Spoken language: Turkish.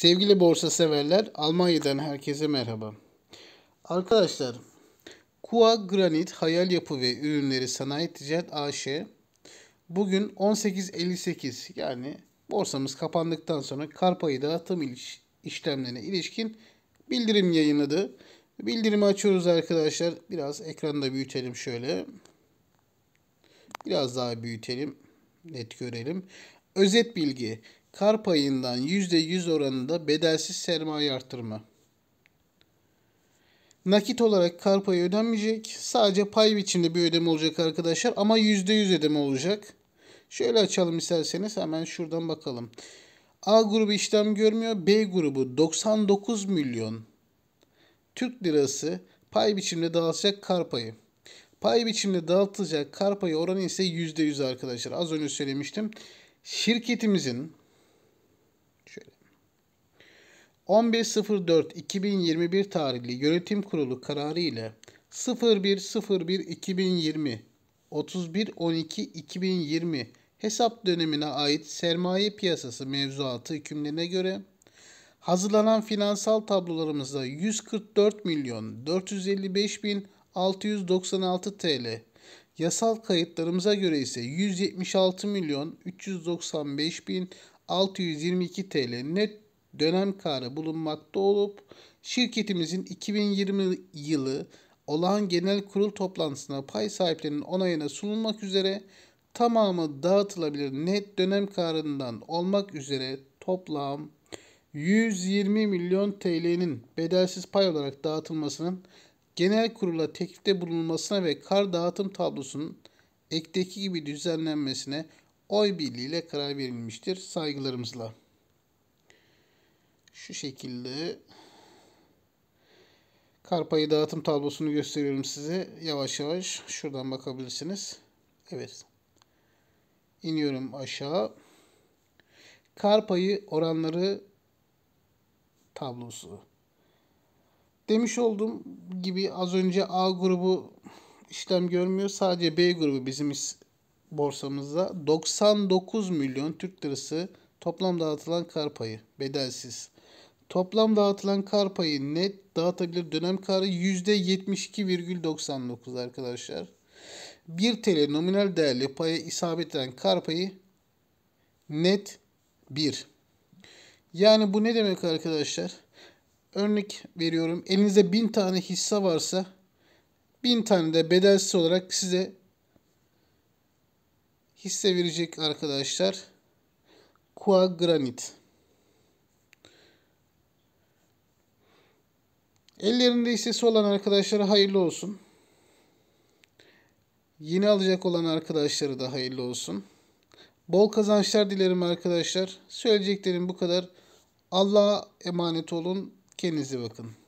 Sevgili borsa severler, Almanya'dan herkese merhaba. Arkadaşlar, Kua Granit Hayal Yapı ve Ürünleri Sanayi Ticaret AŞ bugün 18.58 yani borsamız kapandıktan sonra karpayı dağıtım iş, işlemlerine ilişkin bildirim yayınladı. Bildirimi açıyoruz arkadaşlar. Biraz ekranda büyütelim şöyle. Biraz daha büyütelim. Net görelim. Özet bilgi kar payından %100 oranında bedelsiz sermaye artırma. Nakit olarak kar payı ödenmeyecek. Sadece pay biçimde bir ödeme olacak arkadaşlar ama %100 ödeme olacak. Şöyle açalım isterseniz hemen şuradan bakalım. A grubu işlem görmüyor. B grubu 99 milyon Türk lirası pay biçimde dağıtacak kar payı. Pay biçimde dağıtılacak kar payı oranı ise %100 arkadaşlar. Az önce söylemiştim. Şirketimizin 11.04.2021 tarihli yönetim kurulu kararı ile 01.01.2020 31.12.2020 hesap dönemine ait sermaye piyasası mevzuatı hükümlerine göre hazırlanan finansal tablolarımızda 144 milyon 455 bin 696 TL, yasal kayıtlarımıza göre ise 176 milyon 395 bin 622 TL net dönem karı bulunmakta olup şirketimizin 2020 yılı olağan genel kurul toplantısına pay sahiplerinin onayına sunulmak üzere tamamı dağıtılabilir net dönem karından olmak üzere toplam 120 milyon TL'nin bedelsiz pay olarak dağıtılmasının genel kurula teklifte bulunmasına ve kar dağıtım tablosunun ekteki gibi düzenlenmesine oy birliğiyle karar verilmiştir. Saygılarımızla şu şekilde karpayı dağıtım tablosunu gösteriyorum size. Yavaş yavaş şuradan bakabilirsiniz. Evet. iniyorum aşağı. Karpayı oranları tablosu. Demiş olduğum gibi az önce A grubu işlem görmüyor. Sadece B grubu bizim borsamızda 99 milyon Türk lirası toplam dağıtılan karpayı payı bedelsiz. Toplam dağıtılan kar payı net dağıtabilir dönem karı %72,99 arkadaşlar. 1 TL nominal değerli paya isabet eden kar payı net 1. Yani bu ne demek arkadaşlar? Örnek veriyorum. Elinizde 1000 tane hisse varsa 1000 tane de bedelsiz olarak size hisse verecek arkadaşlar. Qua Granit. Ellerinde hissesi olan arkadaşlara hayırlı olsun. Yeni alacak olan arkadaşlara da hayırlı olsun. Bol kazançlar dilerim arkadaşlar. Söyleyeceklerim bu kadar. Allah'a emanet olun. Kendinize bakın.